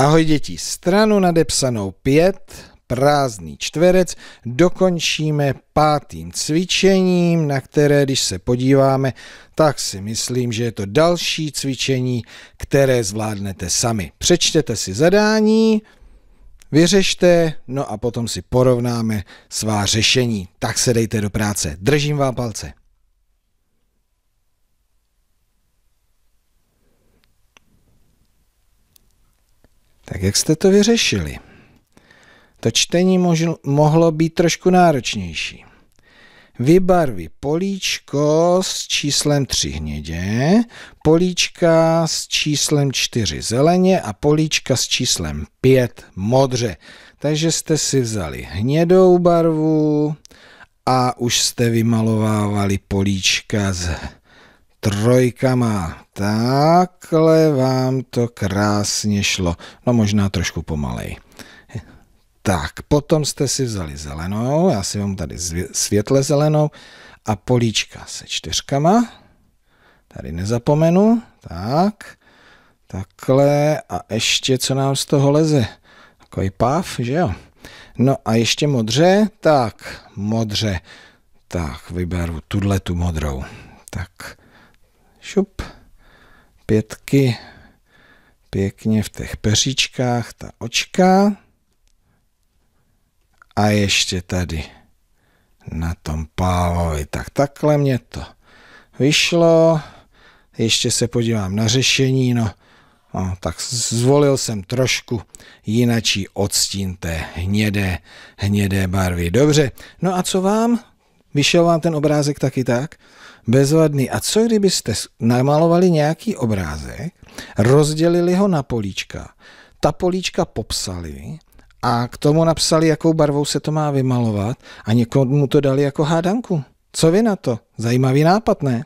Ahoj děti, stranu nadepsanou 5, prázdný čtverec, dokončíme pátým cvičením, na které, když se podíváme, tak si myslím, že je to další cvičení, které zvládnete sami. Přečtěte si zadání, vyřešte, no a potom si porovnáme svá řešení. Tak se dejte do práce. Držím vám palce. Tak jak jste to vyřešili? To čtení mohlo být trošku náročnější. Vybarví políčko s číslem 3 hnědě, políčka s číslem 4 zeleně a políčka s číslem 5 modře. Takže jste si vzali hnědou barvu a už jste vymalovávali políčka s trojkama. Takhle vám to krásně šlo. No možná trošku pomalej. Tak, potom jste si vzali zelenou, já si vám tady světle zelenou a políčka se čtyřkama. Tady nezapomenu, tak, takhle a ještě co nám z toho leze. Takový pav, že jo? No a ještě modře, tak, modře, tak vyberu tuhle tu modrou. Tak, šup, pětky pěkně v těch peříčkách, ta očka a ještě tady na tom pálovi. Tak takhle mě to vyšlo. Ještě se podívám na řešení, no, no tak zvolil jsem trošku jinačí odstín té hnědé, hnědé barvy. Dobře, no a co vám? Vyšel vám ten obrázek taky tak? Bezvadný. A co kdybyste namalovali nějaký obrázek, rozdělili ho na políčka, ta políčka popsali a k tomu napsali, jakou barvou se to má vymalovat a někomu to dali jako hádanku. Co vy na to? Zajímavý nápad, ne?